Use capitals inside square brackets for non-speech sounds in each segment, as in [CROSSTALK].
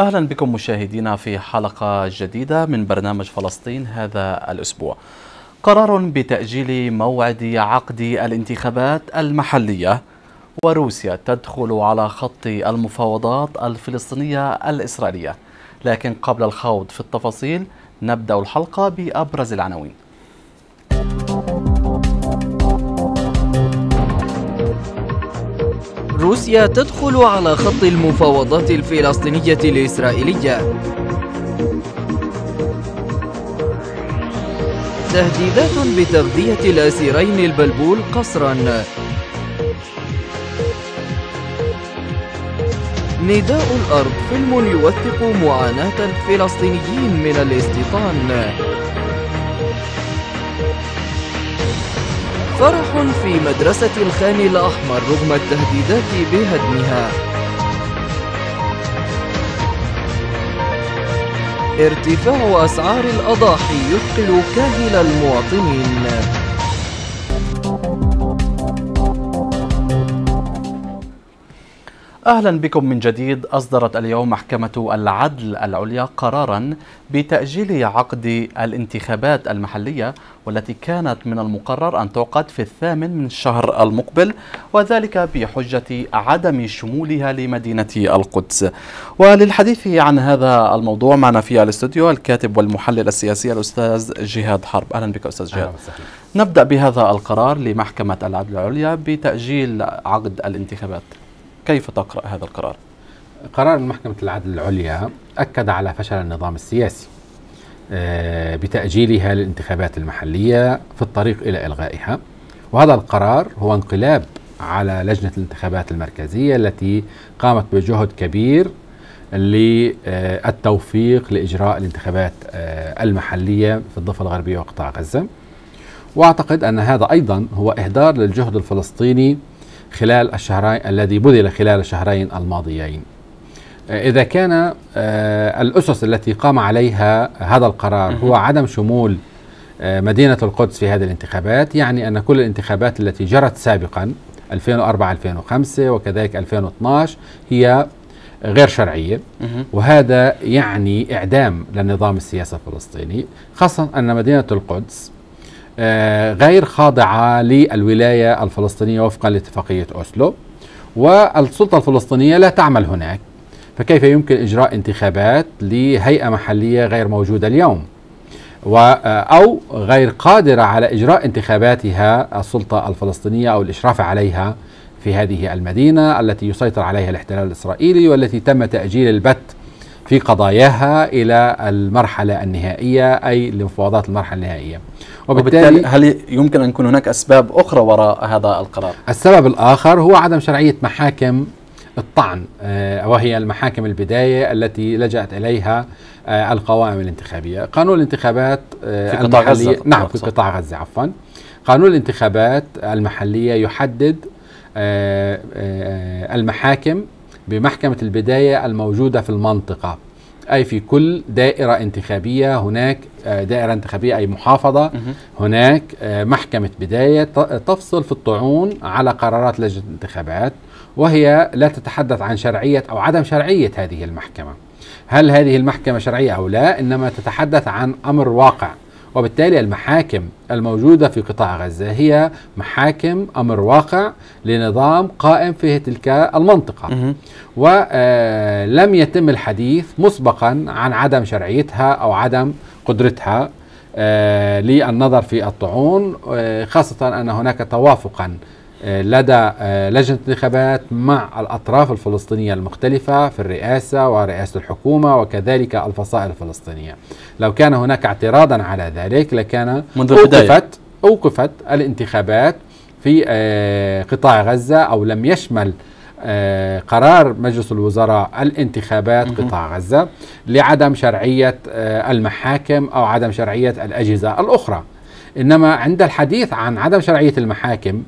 أهلا بكم مشاهدينا في حلقة جديدة من برنامج فلسطين هذا الأسبوع قرار بتأجيل موعد عقد الانتخابات المحلية وروسيا تدخل على خط المفاوضات الفلسطينية الإسرائيلية لكن قبل الخوض في التفاصيل نبدأ الحلقة بأبرز العناوين روسيا تدخل على خط المفاوضات الفلسطينية الإسرائيلية تهديدات بتغذية الأسيرين البلبول قصرا نداء الأرض فيلم يوثق معاناة الفلسطينيين من الاستيطان فرح في مدرسة الخان الأحمر رغم التهديدات بهدمها ارتفاع أسعار الأضاحي يثقل كاهل المواطنين اهلا بكم من جديد اصدرت اليوم محكمه العدل العليا قرارا بتاجيل عقد الانتخابات المحليه والتي كانت من المقرر ان تعقد في الثامن من الشهر المقبل وذلك بحجه عدم شمولها لمدينه القدس. وللحديث عن هذا الموضوع معنا في الاستوديو الكاتب والمحلل السياسي الاستاذ جهاد حرب اهلا بك استاذ جهاد. نبدا بهذا القرار لمحكمه العدل العليا بتاجيل عقد الانتخابات. كيف تقرأ هذا القرار؟ قرار محكمة العدل العليا أكد على فشل النظام السياسي آه، بتأجيلها للانتخابات المحلية في الطريق إلى إلغائها وهذا القرار هو انقلاب على لجنة الانتخابات المركزية التي قامت بجهد كبير للتوفيق لإجراء الانتخابات آه، المحلية في الضفة الغربية وقطاع غزة وأعتقد أن هذا أيضا هو إهدار للجهد الفلسطيني خلال الشهرين الذي بذل خلال الشهرين الماضيين آه، إذا كان آه، الأسس التي قام عليها هذا القرار هو عدم شمول آه، مدينة القدس في هذه الانتخابات يعني أن كل الانتخابات التي جرت سابقا 2004 2005 وكذلك 2012 هي غير شرعية وهذا يعني إعدام للنظام السياسي الفلسطيني خاصة أن مدينة القدس آه، غير خاضعة للولاية الفلسطينية وفقا لاتفاقية أوسلو والسلطة الفلسطينية لا تعمل هناك فكيف يمكن إجراء انتخابات لهيئة محلية غير موجودة اليوم آه، أو غير قادرة على إجراء انتخاباتها السلطة الفلسطينية أو الإشراف عليها في هذه المدينة التي يسيطر عليها الاحتلال الإسرائيلي والتي تم تأجيل البت في قضاياها إلى المرحلة النهائية أي لمفاوضات المرحلة النهائية وبالتالي, هل يمكن أن يكون هناك أسباب أخرى وراء هذا القرار؟ السبب الآخر هو عدم شرعية محاكم الطعن آه، وهي المحاكم البداية التي لجأت إليها آه، القوائم الانتخابية قانون الانتخابات آه، في قطاع غزة نعم في قطاع غزة عفوا قانون الانتخابات المحلية يحدد المحاكم بمحكمة البداية الموجودة في المنطقة أي في كل دائرة انتخابية هناك آه، دائرة انتخابية أي محافظة هناك آه، محكمة بداية تفصل في الطعون على قرارات لجنة الانتخابات وهي لا تتحدث عن شرعية أو عدم شرعية هذه المحكمة هل هذه المحكمة شرعية أو لا إنما تتحدث عن أمر واقع وبالتالي المحاكم الموجودة في قطاع غزة هي محاكم أمر واقع لنظام قائم في تلك المنطقة ولم آه، يتم الحديث مسبقا عن عدم شرعيتها أو عدم قدرتها آه، للنظر في الطعون آه، خاصة أن هناك توافقا لدى آه، لجنة الانتخابات مع الأطراف الفلسطينية المختلفة في الرئاسة ورئاسة الحكومة وكذلك الفصائل الفلسطينية لو كان هناك اعتراضا على ذلك لكان منذ أوقفت, أوقفت الانتخابات في آه، قطاع غزة أو لم يشمل آه، قرار مجلس الوزراء الانتخابات قطاع غزة لعدم شرعية المحاكم أو عدم شرعية الأجهزة الأخرى إنما عند الحديث عن عدم شرعية المحاكم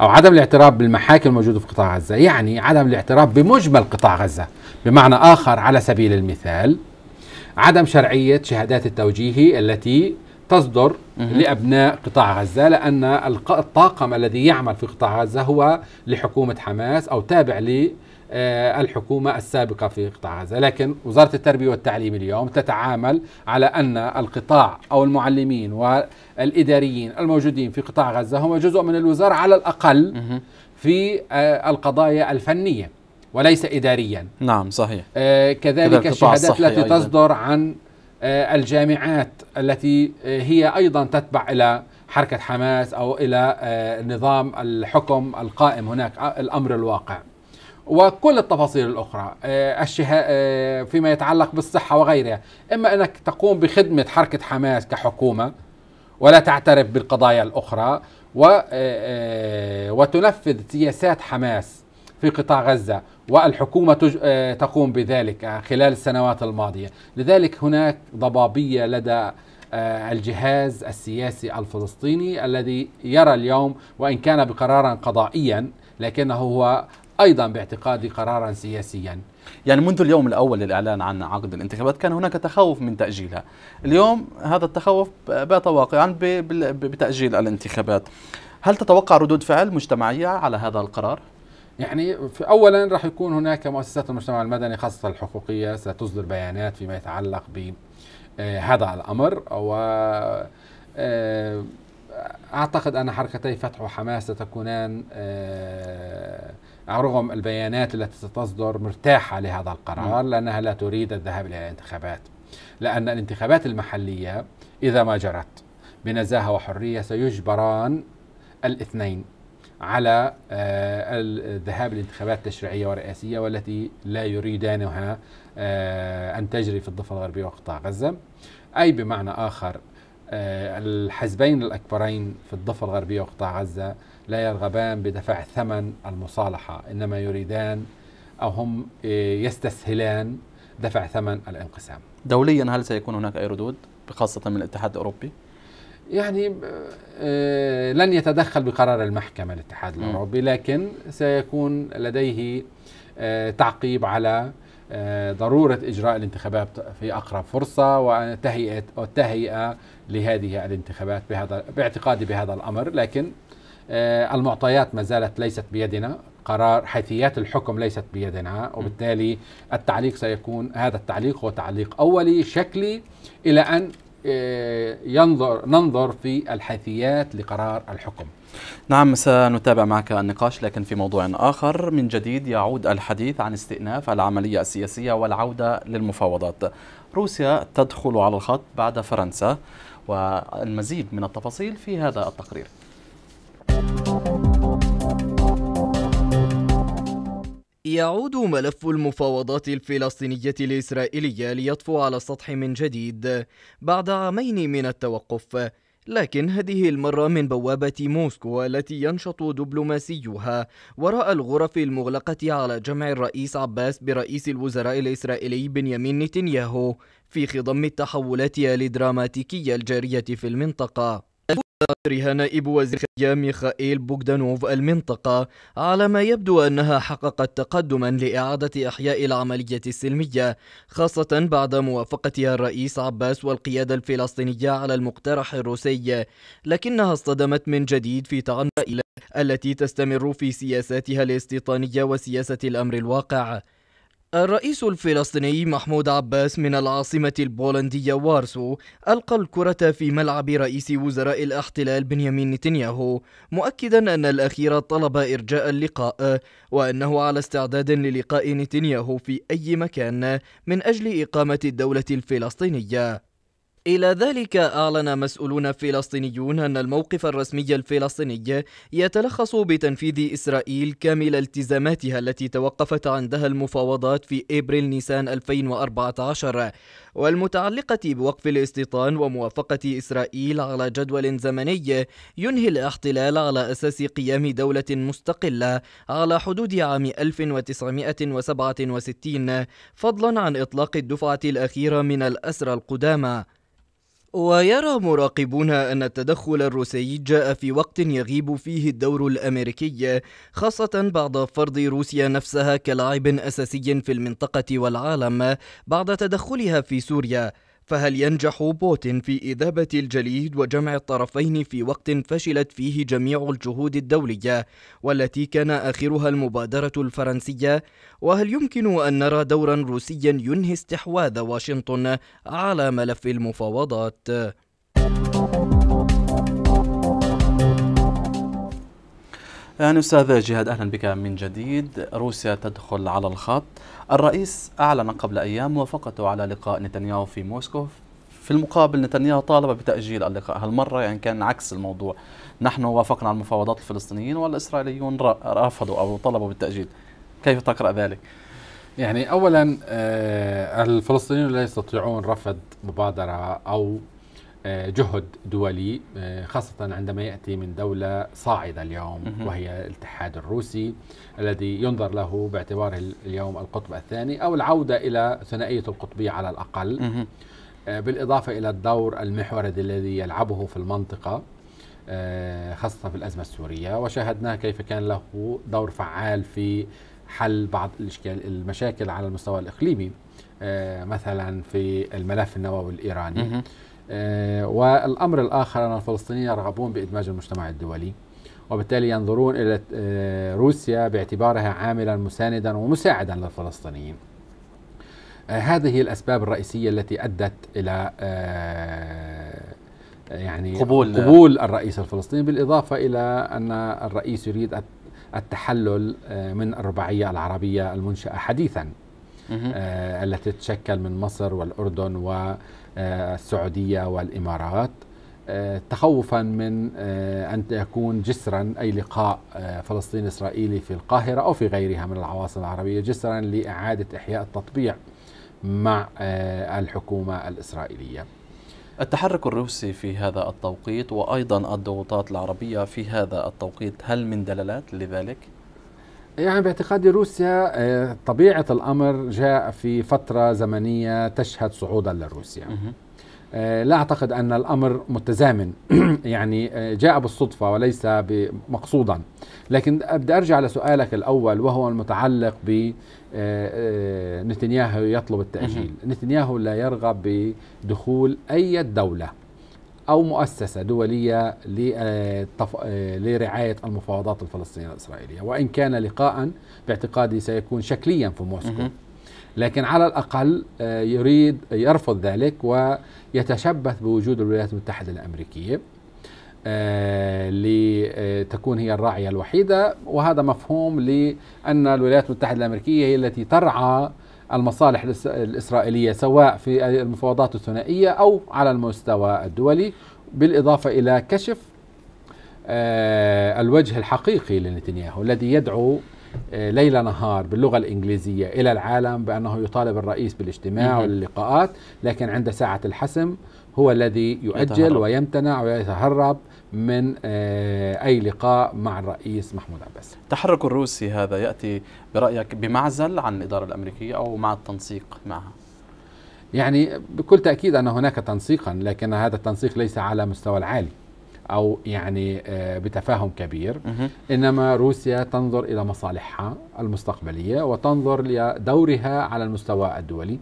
أو عدم الاعتراف بالمحاكم الموجودة في قطاع غزة يعني عدم الاعتراف بمجمل قطاع غزة بمعنى آخر على سبيل المثال عدم شرعية شهادات التوجيهي التي تصدر لابناء قطاع غزه لان الطاقم الذي يعمل في قطاع غزه هو لحكومه حماس او تابع آه، الحكومة السابقة في قطاع غزة لكن وزارة التربية والتعليم اليوم تتعامل على أن القطاع أو المعلمين والإداريين الموجودين في قطاع غزة هم جزء من الوزارة على الأقل في آه، القضايا الفنية وليس إداريا نعم صحيح آه، كذلك الشهادات التي تصدر عن الجامعات التي هي أيضا تتبع إلى حركة حماس أو إلى نظام الحكم القائم هناك الأمر الواقع وكل التفاصيل الاخرى آه، الشها... آه، فيما يتعلق بالصحه وغيرها اما انك تقوم بخدمه حركه حماس كحكومه ولا تعترف بالقضايا الاخرى و... آه، وتنفذ سياسات حماس في قطاع غزه والحكومه تج... تقوم بذلك خلال السنوات الماضيه لذلك هناك ضبابيه لدى الجهاز السياسي الفلسطيني الذي يرى اليوم وان كان بقرارا قضائيا لكنه هو أيضا باعتقادي قرارا سياسيا يعني منذ اليوم الأول للإعلان عن عقد الانتخابات كان هناك تخوف من تأجيلها اليوم هذا التخوف بات واقعا بتأجيل الانتخابات هل تتوقع ردود فعل مجتمعية على هذا القرار؟ يعني في اولا راح يكون هناك مؤسسات المجتمع المدني خاصه الحقوقيه ستصدر بيانات فيما يتعلق ب آه، هذا الامر و آه، اعتقد ان حركتي فتح وحماس ستكونان آه، رغم البيانات التي ستصدر مرتاحة لهذا القرار لأنها لا تريد الذهاب إلى الانتخابات لأن الانتخابات المحلية إذا ما جرت بنزاهة وحرية سيجبران الاثنين على آه، الذهاب للانتخابات التشريعية ورئاسية والتي لا يريدانها آه، أن تجري في الضفة الغربية وقطاع غزة أي بمعنى آخر آه، الحزبين الأكبرين في الضفة الغربية وقطاع غزة لا يرغبان بدفع ثمن المصالحة إنما يريدان أو هم آه، يستسهلان دفع ثمن الانقسام دوليا هل سيكون هناك أي ردود خاصة من الاتحاد الأوروبي؟ يعني آه، لن يتدخل بقرار المحكمة الاتحاد الأوروبي لكن سيكون لديه آه، تعقيب على ضرورة إجراء الانتخابات في أقرب فرصة وتهيئة والتهيئة لهذه الانتخابات بهذا باعتقادي بهذا الأمر لكن آه، المعطيات ما زالت ليست بيدنا قرار حيثيات الحكم ليست بيدنا وبالتالي التعليق سيكون هذا التعليق هو تعليق أولي شكلي إلى أن آه، ينظر ننظر في الحيثيات لقرار الحكم نعم سنتابع معك النقاش لكن في موضوع آخر من جديد يعود الحديث عن استئناف العملية السياسية والعودة للمفاوضات روسيا تدخل على الخط بعد فرنسا والمزيد من التفاصيل في هذا التقرير يعود ملف المفاوضات الفلسطينية الإسرائيلية ليطفو على السطح من جديد بعد عامين من التوقف لكن هذه المرة من بوابة موسكو التي ينشط دبلوماسيها وراء الغرف المغلقة على جمع الرئيس عباس برئيس الوزراء الإسرائيلي بنيامين نتنياهو في خضم التحولات الدراماتيكية الجارية في المنطقة قطرها نائب وزير الخارجية ميخائيل بوغدانوف المنطقة على ما يبدو أنها حققت تقدما لإعادة إحياء العملية السلمية خاصة بعد موافقتها الرئيس عباس والقيادة الفلسطينية على المقترح الروسي لكنها اصطدمت من جديد في تعنى التي تستمر في سياساتها الاستيطانية وسياسة الأمر الواقع الرئيس الفلسطيني محمود عباس من العاصمة البولندية وارسو ألقى الكرة في ملعب رئيس وزراء الاحتلال بنيامين نتنياهو مؤكدا أن الأخير طلب إرجاء اللقاء وأنه على استعداد للقاء نتنياهو في أي مكان من أجل إقامة الدولة الفلسطينية إلى ذلك أعلن مسؤولون فلسطينيون أن الموقف الرسمي الفلسطيني يتلخص بتنفيذ إسرائيل كامل التزاماتها التي توقفت عندها المفاوضات في إبريل نيسان 2014 والمتعلقة بوقف الاستيطان وموافقة إسرائيل على جدول زمني ينهي الاحتلال على أساس قيام دولة مستقلة على حدود عام 1967 فضلا عن إطلاق الدفعة الأخيرة من الأسرى القدامى ويرى مراقبون أن التدخل الروسي جاء في وقت يغيب فيه الدور الأمريكي خاصة بعد فرض روسيا نفسها كلاعب أساسي في المنطقة والعالم بعد تدخلها في سوريا فهل ينجح بوتين في إذابة الجليد وجمع الطرفين في وقت فشلت فيه جميع الجهود الدولية والتي كان آخرها المبادرة الفرنسية وهل يمكن أن نرى دورا روسيا ينهي استحواذ واشنطن على ملف المفاوضات يعني أستاذ جهاد أهلا بك من جديد روسيا تدخل على الخط الرئيس أعلن قبل أيام موافقته على لقاء نتنياهو في موسكو في المقابل نتنياهو طالب بتأجيل اللقاء هالمرة يعني كان عكس الموضوع نحن وافقنا على المفاوضات الفلسطينيين والإسرائيليون رفضوا أو طلبوا بالتأجيل كيف تقرأ ذلك؟ يعني أولا آه، الفلسطينيون لا يستطيعون رفض مبادرة أو جهد دولي آه، خاصة عندما يأتي من دولة صاعدة اليوم وهي الاتحاد الروسي الذي ينظر له باعتباره اليوم القطب الثاني أو العودة إلى ثنائية القطبية على الأقل آه، بالإضافة إلى الدور المحوري الذي يلعبه في المنطقة آه، خاصة في الأزمة السورية وشاهدنا كيف كان له دور فعال في حل بعض المشاكل على المستوى الإقليمي مثلا في الملف النووي الإيراني آه، والأمر الآخر أن الفلسطينيين يرغبون بإدماج المجتمع الدولي وبالتالي ينظرون إلى آه، روسيا باعتبارها عاملا مساندا ومساعدا للفلسطينيين آه، هذه الأسباب الرئيسية التي أدت إلى يعني قبول, قبول الرئيس الفلسطيني بالإضافة إلى أن الرئيس يريد التحلل من الرباعية العربية المنشأة حديثا آه، التي تتشكل من مصر والأردن والسعودية والإمارات آه، تخوفا من آه، أن يكون جسرا أي لقاء فلسطيني إسرائيلي في القاهرة أو في غيرها من العواصم العربية جسرا لإعادة إحياء التطبيع مع الحكومة الإسرائيلية التحرك الروسي في هذا التوقيت وأيضا الضغوطات العربية في هذا التوقيت هل من دلالات لذلك؟ يعني باعتقادي روسيا آه، طبيعة الأمر جاء في فترة زمنية تشهد صعودا لروسيا آه، لا أعتقد أن الأمر متزامن [CLEARS THROAT] يعني آه، جاء بالصدفة وليس مقصودا لكن بدي أرجع لسؤالك الأول وهو المتعلق ب نتنياهو يطلب التأجيل نتنياهو لا يرغب بدخول أي دولة أو مؤسسة دولية لرعاية المفاوضات الفلسطينية الإسرائيلية وإن كان لقاء باعتقادي سيكون شكليا في موسكو لكن على الأقل آه، يريد يرفض ذلك ويتشبث بوجود الولايات المتحدة الأمريكية آه، لتكون هي الراعية الوحيدة وهذا مفهوم لأن الولايات المتحدة الأمريكية هي التي ترعى المصالح الإسرائيلية سواء في المفاوضات الثنائية أو على المستوى الدولي بالإضافة إلى كشف آه، الوجه الحقيقي لنتنياهو الذي يدعو آه، ليل نهار باللغة الإنجليزية إلى العالم بأنه يطالب الرئيس بالاجتماع واللقاءات لكن عند ساعة الحسم هو الذي يؤجل يتهرب. ويمتنع ويتهرب من آه، أي لقاء مع الرئيس محمود عباس التحرك الروسي هذا يأتي برأيك بمعزل عن الإدارة الأمريكية أو مع التنسيق معها؟ يعني بكل تأكيد أن هناك تنسيقا لكن هذا التنسيق ليس على مستوى العالي أو يعني آه، بتفاهم كبير إنما روسيا تنظر إلى مصالحها المستقبلية وتنظر لدورها على المستوى الدولي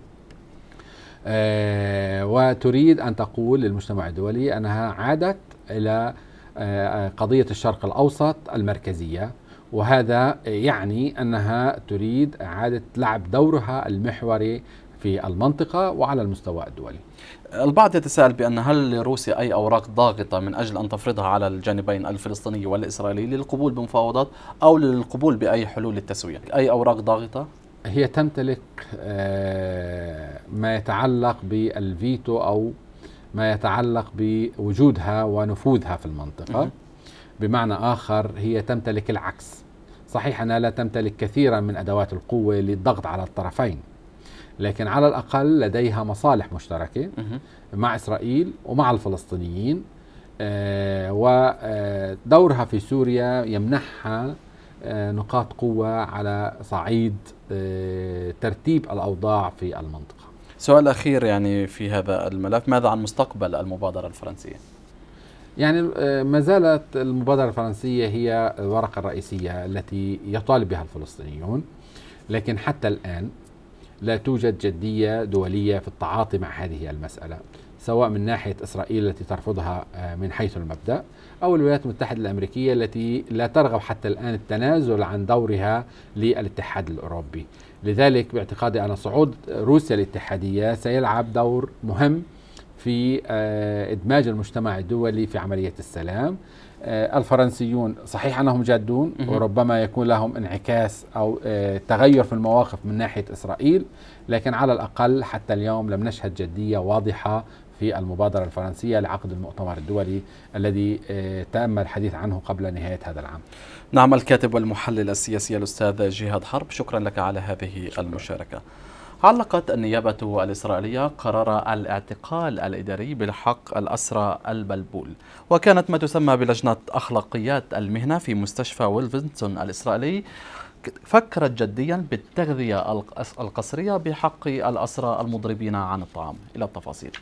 آه، وتريد أن تقول للمجتمع الدولي أنها عادت إلى آه، آه، قضية الشرق الأوسط المركزية وهذا يعني أنها تريد إعادة لعب دورها المحوري في المنطقة وعلى المستوى الدولي البعض يتساءل بأن هل لروسيا أي أوراق ضاغطة من أجل أن تفرضها على الجانبين الفلسطيني والإسرائيلي للقبول بمفاوضات أو للقبول بأي حلول للتسويه، أي أوراق ضاغطة؟ هي تمتلك آه، ما يتعلق بالفيتو أو ما يتعلق بوجودها ونفوذها في المنطقة بمعنى آخر هي تمتلك العكس صحيح أنها لا تمتلك كثيرا من أدوات القوة للضغط على الطرفين لكن على الأقل لديها مصالح مشتركة مع إسرائيل ومع الفلسطينيين آه، ودورها آه، في سوريا يمنحها آه، نقاط قوة على صعيد ترتيب الأوضاع في المنطقة سؤال أخير يعني في هذا الملف ماذا عن مستقبل المبادرة الفرنسية؟ يعني آه، ما زالت المبادرة الفرنسية هي الورقة الرئيسية التي يطالب بها الفلسطينيون لكن حتى الآن لا توجد جدية دولية في التعاطي مع هذه المسألة سواء من ناحية إسرائيل التي ترفضها آه، من حيث المبدأ أو الولايات المتحدة الأمريكية التي لا ترغب حتى الآن التنازل عن دورها للاتحاد الأوروبي لذلك باعتقادي أن صعود روسيا الاتحادية سيلعب دور مهم في آه، إدماج المجتمع الدولي في عملية السلام آه، الفرنسيون صحيح أنهم جادون وربما يكون لهم انعكاس أو آه، تغير في المواقف من ناحية إسرائيل لكن على الأقل حتى اليوم لم نشهد جدية واضحة في المبادرة الفرنسية لعقد المؤتمر الدولي الذي آه، تم الحديث عنه قبل نهاية هذا العام نعم الكاتب والمحلل السياسي الأستاذ جهاد حرب شكرا لك على هذه شكرا. المشاركة علقت النيابة الإسرائيلية قرار الاعتقال الإداري بالحق الأسرى البلبول وكانت ما تسمى بلجنة أخلاقيات المهنة في مستشفى ويلفنسون الإسرائيلي فكرت جديا بالتغذية القصرية بحق الأسرى المضربين عن الطعام إلى التفاصيل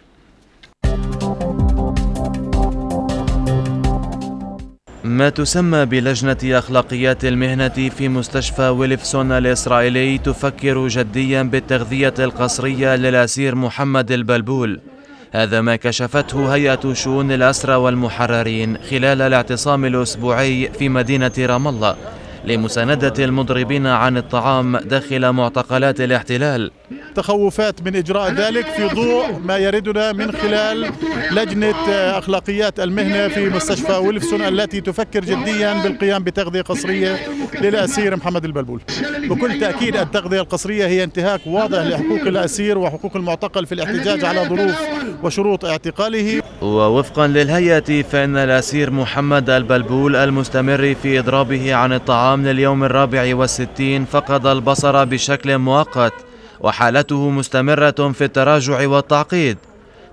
ما تسمى بلجنة أخلاقيات المهنة في مستشفى ويلفسون الإسرائيلي تفكر جديا بالتغذية القصرية للأسير محمد البلبول هذا ما كشفته هيئة شؤون الأسرى والمحررين خلال الاعتصام الأسبوعي في مدينة رام الله لمساندة المضربين عن الطعام داخل معتقلات الاحتلال تخوفات من إجراء ذلك في ضوء ما يردنا من خلال لجنة آه، أخلاقيات المهنة في مستشفى ويلفسون التي تفكر جديا بالقيام بتغذية قصرية للأسير محمد البلبول بكل تأكيد التغذية القصرية هي انتهاك واضح لحقوق الأسير وحقوق المعتقل في الاحتجاج على ظروف وشروط اعتقاله ووفقا للهيئة فإن الأسير محمد البلبول المستمر في إضرابه عن الطعام لليوم الرابع والستين فقد البصر بشكل مؤقت وحالته مستمرة في التراجع والتعقيد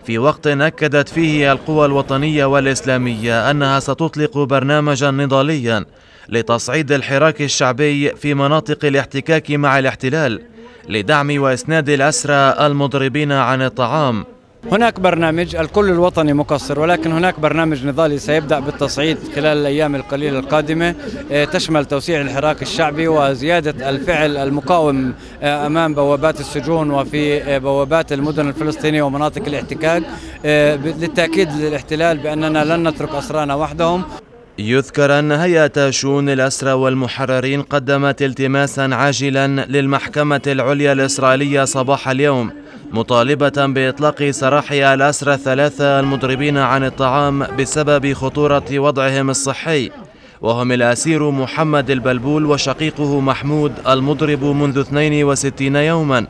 في وقت أكدت فيه القوى الوطنية والإسلامية أنها ستطلق برنامجا نضاليا لتصعيد الحراك الشعبي في مناطق الاحتكاك مع الاحتلال لدعم وإسناد الأسرى المضربين عن الطعام هناك برنامج الكل الوطني مقصر ولكن هناك برنامج نضالي سيبدأ بالتصعيد خلال الأيام القليلة القادمة إيه، تشمل توسيع الحراك الشعبي وزيادة الفعل المقاوم إيه، أمام بوابات السجون وفي إيه، بوابات المدن الفلسطينية ومناطق الاحتكاك للتأكيد للاحتلال بأننا لن نترك أسرانا وحدهم يذكر أن هيئة شؤون الأسرى والمحررين قدمت التماسا عاجلا للمحكمة العليا الإسرائيلية صباح اليوم مطالبة بإطلاق سراح الأسرى الثلاثة المضربين عن الطعام بسبب خطورة وضعهم الصحي وهم الأسير محمد البلبول وشقيقه محمود المضرب منذ 62 يوما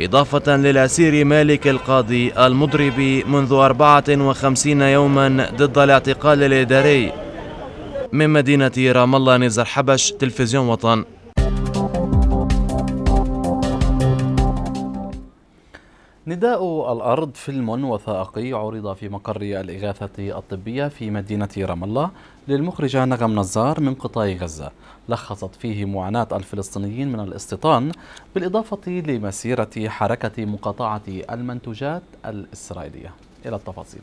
إضافة للأسير مالك القاضي المضرب منذ 54 يوما ضد الاعتقال الإداري من مدينة رام الله نزار حبش تلفزيون وطن نداء الأرض فيلم وثائقي عرض في مقر الإغاثة الطبية في مدينة رام الله للمخرجة نغم نزار من قطاع غزة لخصت فيه معاناة الفلسطينيين من الاستيطان بالإضافة لمسيرة حركة مقاطعة المنتوجات الإسرائيلية إلى التفاصيل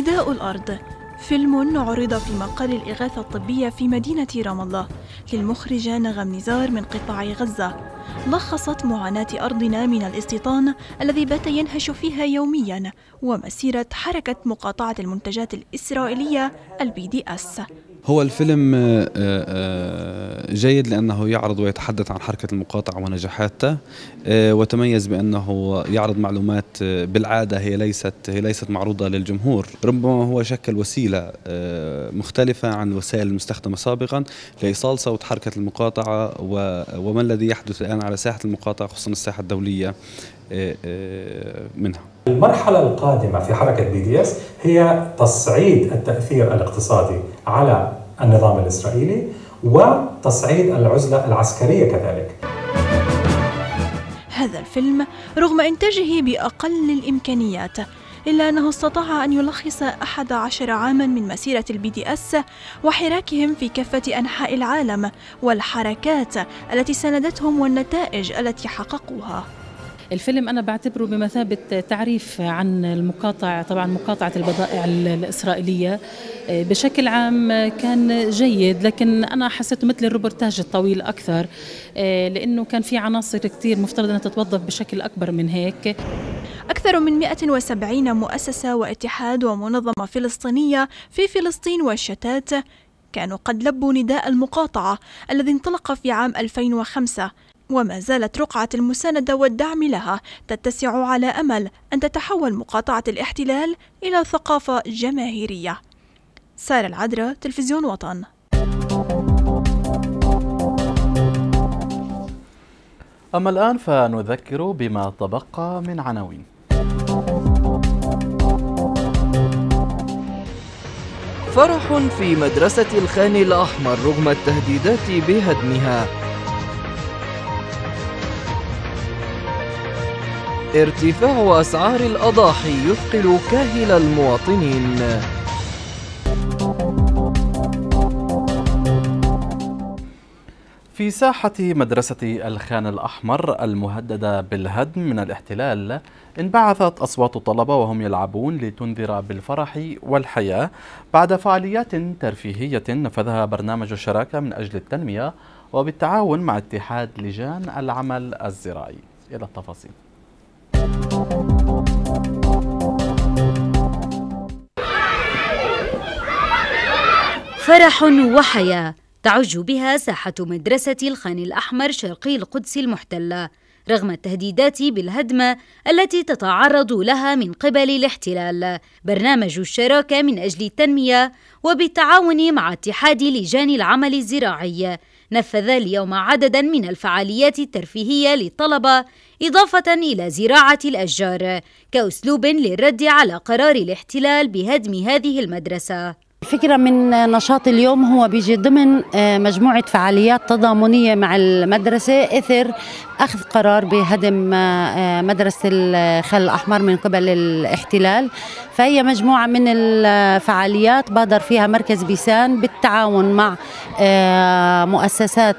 نداء الأرض فيلم عرض في مقر الإغاثة الطبية في مدينة رام الله للمخرجة نغم نزار من قطاع غزة لخصت معاناة أرضنا من الاستيطان الذي بات ينهش فيها يوميا ومسيرة حركة مقاطعة المنتجات الإسرائيلية البي دي أس هو الفيلم آه، آه، جيد لأنه يعرض ويتحدث عن حركة المقاطعة ونجاحاتها آه، وتميز بأنه يعرض معلومات بالعادة هي ليست هي ليست معروضة للجمهور ربما هو شكل وسيلة مختلفة عن الوسائل المستخدمة سابقا لإيصال صوت حركة المقاطعة وما الذي يحدث الآن على ساحة المقاطعة خصوصا الساحة الدولية منها المرحلة القادمة في حركة بي دي اس هي تصعيد التأثير الاقتصادي على النظام الإسرائيلي وتصعيد العزلة العسكرية كذلك هذا الفيلم رغم إنتاجه بأقل الإمكانيات إلا أنه استطاع أن يلخص أحد عشر عاما من مسيرة البي دي أس وحراكهم في كافة أنحاء العالم والحركات التي ساندتهم والنتائج التي حققوها الفيلم أنا بعتبره بمثابة تعريف عن المقاطعة طبعا مقاطعة البضائع الإسرائيلية آه، بشكل عام كان جيد لكن أنا حسيته مثل الروبرتاج الطويل أكثر آه، لأنه كان في عناصر كثير مفترض أنها تتوظف بشكل أكبر من هيك أكثر من 170 مؤسسة واتحاد ومنظمة فلسطينية في فلسطين والشتات كانوا قد لبوا نداء المقاطعة الذي انطلق في عام 2005 وما زالت رقعة المساندة والدعم لها تتسع على أمل أن تتحول مقاطعة الاحتلال إلى ثقافة جماهيرية سارة العدرة تلفزيون وطن أما الآن فنذكر بما تبقى من عناوين فرح في مدرسة الخان الأحمر رغم التهديدات بهدمها ارتفاع أسعار الأضاحي يثقل كاهل المواطنين في ساحة مدرسة الخان الأحمر المهددة بالهدم من الاحتلال انبعثت أصوات الطلبة وهم يلعبون لتنذر بالفرح والحياة بعد فعاليات ترفيهية نفذها برنامج الشراكة من أجل التنمية وبالتعاون مع اتحاد لجان العمل الزراعي إلى التفاصيل فرح وحياة تعج بها ساحة مدرسة الخان الأحمر شرقي القدس المحتلة رغم التهديدات بالهدمة التي تتعرض لها من قبل الاحتلال برنامج الشراكة من أجل التنمية وبالتعاون مع اتحاد لجان العمل الزراعي نفذ اليوم عددا من الفعاليات الترفيهية للطلبة إضافة إلى زراعة الأشجار كأسلوب للرد على قرار الاحتلال بهدم هذه المدرسة الفكرة من نشاط اليوم هو بيجي ضمن آه، مجموعة فعاليات تضامنية مع المدرسة إثر أخذ قرار بهدم آه، آه، مدرسة الخل الأحمر من قبل الاحتلال فهي مجموعة من الفعاليات بادر فيها مركز بيسان بالتعاون مع مؤسسات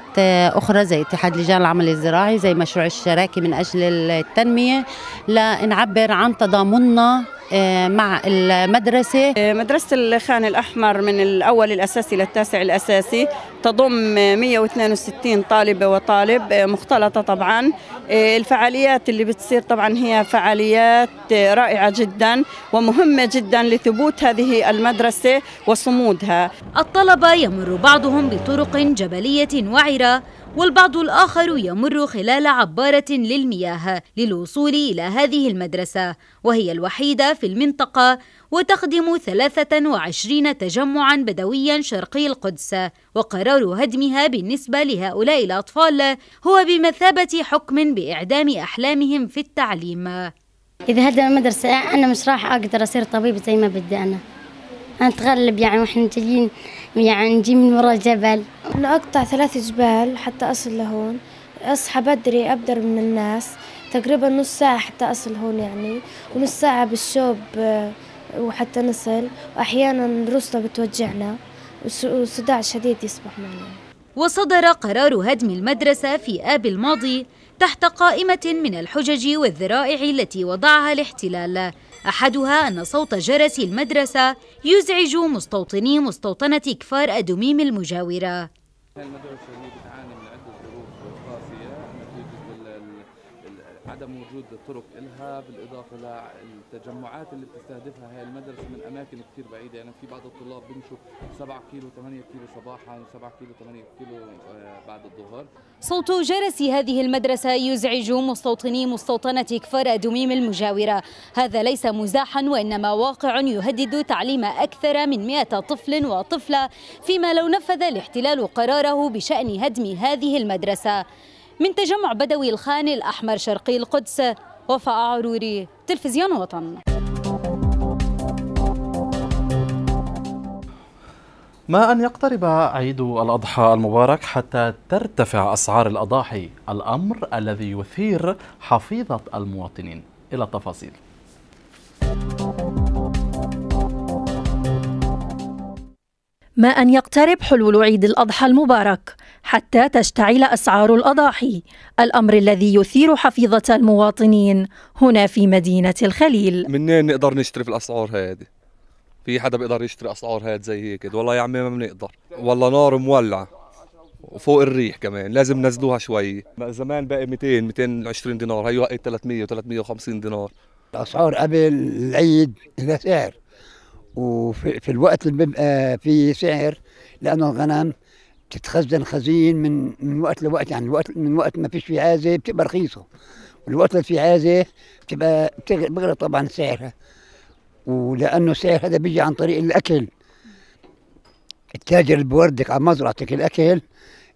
أخرى زي اتحاد لجان العمل الزراعي زي مشروع الشراكة من أجل التنمية لنعبر عن تضامننا آه، مع المدرسة آه، مدرسة الخان الأحمر من الأول الأساسي للتاسع الأساسي تضم 162 طالبة وطالب آه، مختلطة طبعا الفعاليات اللي بتصير طبعا هي فعاليات رائعة جدا ومهمة جدا لثبوت هذه المدرسة وصمودها الطلبة يمر بعضهم بطرق جبلية وعرة والبعض الآخر يمر خلال عبارة للمياه للوصول إلى هذه المدرسة وهي الوحيدة في المنطقة وتخدم 23 تجمعا بدويا شرقي القدس وقرار هدمها بالنسبة لهؤلاء الأطفال هو بمثابة حكم بإعدام أحلامهم في التعليم إذا هدم المدرسة أنا مش راح أقدر أصير طبيب زي ما بدي أنا نتغلب يعني واحنا جايين يعني نجي من ورا جبل أنا أقطع ثلاث جبال حتى أصل لهون أصحى بدري أبدر من الناس تقريبا نص ساعة حتى أصل هون يعني ونص ساعة بالشوب آه، وحتى نصل وأحيانا الرصلة بتوجعنا وصداع شديد يصبح معنا وصدر قرار هدم المدرسة في آب الماضي تحت قائمة من الحجج والذرائع التي وضعها الاحتلال أحدها أن صوت جرس المدرسة يزعج مستوطني مستوطنة كفار أدوميم المجاورة عدم وجود طرق إلها بالإضافة للتجمعات اللي بتستهدفها هي المدرسة من أماكن كثير بعيدة يعني في بعض الطلاب بيمشوا 7 كيلو 8 كيلو صباحا 7 كيلو 8 كيلو آه، بعد الظهر صوت جرس هذه المدرسة يزعج مستوطني مستوطنة كفر دميم المجاورة هذا ليس مزاحا وإنما واقع يهدد تعليم أكثر من 100 طفل وطفلة فيما لو نفذ الاحتلال قراره بشأن هدم هذه المدرسة من تجمع بدوي الخان الأحمر شرقي القدس وفاء عروري تلفزيون وطن ما أن يقترب عيد الأضحى المبارك حتى ترتفع أسعار الأضاحي الأمر الذي يثير حفيظة المواطنين إلى التفاصيل ما أن يقترب حلول عيد الأضحى المبارك حتى تشتعل أسعار الأضاحي الأمر الذي يثير حفيظة المواطنين هنا في مدينة الخليل منين نقدر نشتري في الأسعار هذه في حدا بيقدر يشتري أسعار هاد زي هيك والله يا عمي ما بنقدر والله نار مولعة وفوق الريح كمان لازم نزلوها شوي زمان باقي 200 220 دينار هي وقت 300 350 دينار الأسعار قبل العيد لها سعر وفي الوقت اللي بيبقى في سعر لانه الغنم بتتخزن خزين من من وقت لوقت يعني الوقت من وقت ما فيش في عازه بتبقى رخيصه والوقت اللي في عازه بتبقى بيغلى طبعا سعرها ولانه السعر هذا بيجي عن طريق الاكل التاجر اللي بوردك على مزرعتك الاكل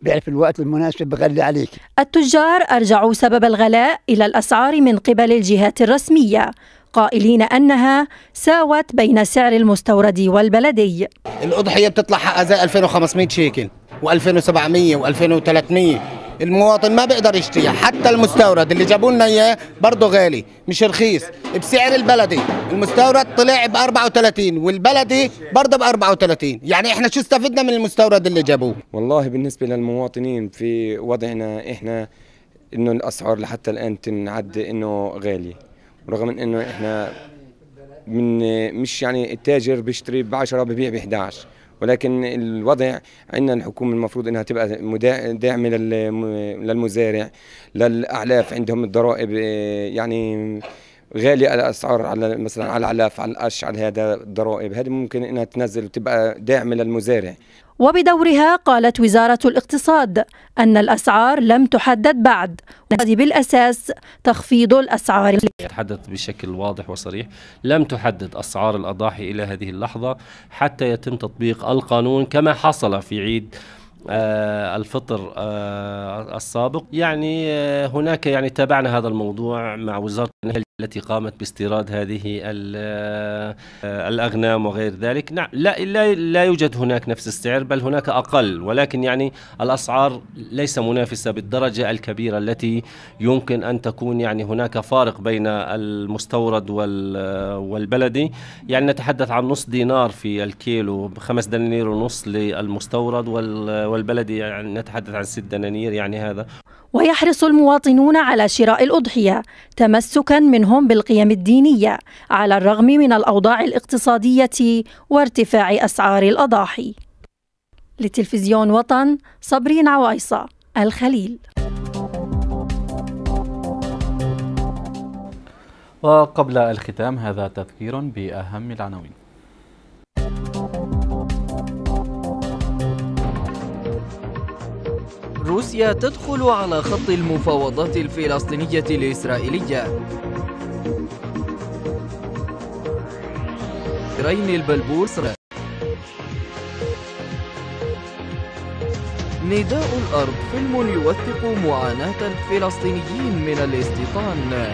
بيعرف الوقت المناسب بغلي عليك التجار أرجعوا سبب الغلاء إلى الأسعار من قبل الجهات الرسمية قائلين أنها ساوت بين سعر المستورد والبلدي الأضحية بتطلع حقها زي 2500 شيكل و2700 و2300 المواطن ما بيقدر يشتريها حتى المستورد اللي جابوا لنا اياه برضه غالي مش رخيص بسعر البلدي المستورد طلع ب 34 والبلدي برضه ب 34 يعني احنا شو استفدنا من المستورد اللي جابوه والله بالنسبه للمواطنين في وضعنا احنا انه الاسعار لحتى الان تنعد انه غاليه رغم من انه احنا من مش يعني التاجر بيشتري ب 10 ببيع ب 11 ولكن الوضع عندنا الحكومه المفروض انها تبقى داعمه للمزارع للاعلاف عندهم الضرائب آه، يعني غالية على الاسعار على مثلا على العلاف على القش على هذا الضرائب هذه ممكن انها تنزل وتبقى داعمه للمزارع وبدورها قالت وزارة الاقتصاد أن الأسعار لم تحدد بعد بالأساس تخفيض الأسعار تحدث بشكل واضح وصريح لم تحدد أسعار الأضاحي إلى هذه اللحظة حتى يتم تطبيق القانون كما حصل في عيد آه، الفطر آه، السابق يعني آه، هناك يعني تابعنا هذا الموضوع مع وزارة التي قامت باستيراد هذه الأغنام وغير ذلك نعم لا, لا, لا يوجد هناك نفس السعر بل هناك أقل ولكن يعني الأسعار ليس منافسة بالدرجة الكبيرة التي يمكن أن تكون يعني هناك فارق بين المستورد والبلدي يعني نتحدث عن نص دينار في الكيلو خمس دنانير ونص للمستورد وال والبلدي يعني نتحدث عن ست دنانير يعني هذا ويحرص المواطنون على شراء الأضحية تمسكا منهم بالقيم الدينية على الرغم من الأوضاع الاقتصادية وارتفاع أسعار الأضاحي لتلفزيون وطن صبرين عوايصة الخليل وقبل الختام هذا تذكير بأهم العناوين روسيا تدخل على خط المفاوضات الفلسطينية الإسرائيلية رين البلبوس نداء الأرض فيلم يوثق معاناة الفلسطينيين من الاستيطان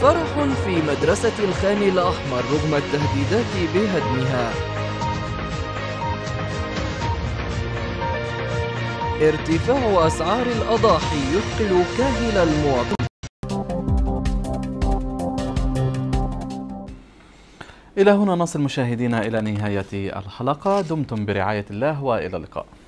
فرح في مدرسة الخان الأحمر رغم التهديدات بهدمها ارتفاع أسعار الأضاحي يثقل كاهل المواطن إلى هنا نصل مشاهدينا إلى نهاية الحلقة دمتم برعاية الله وإلى اللقاء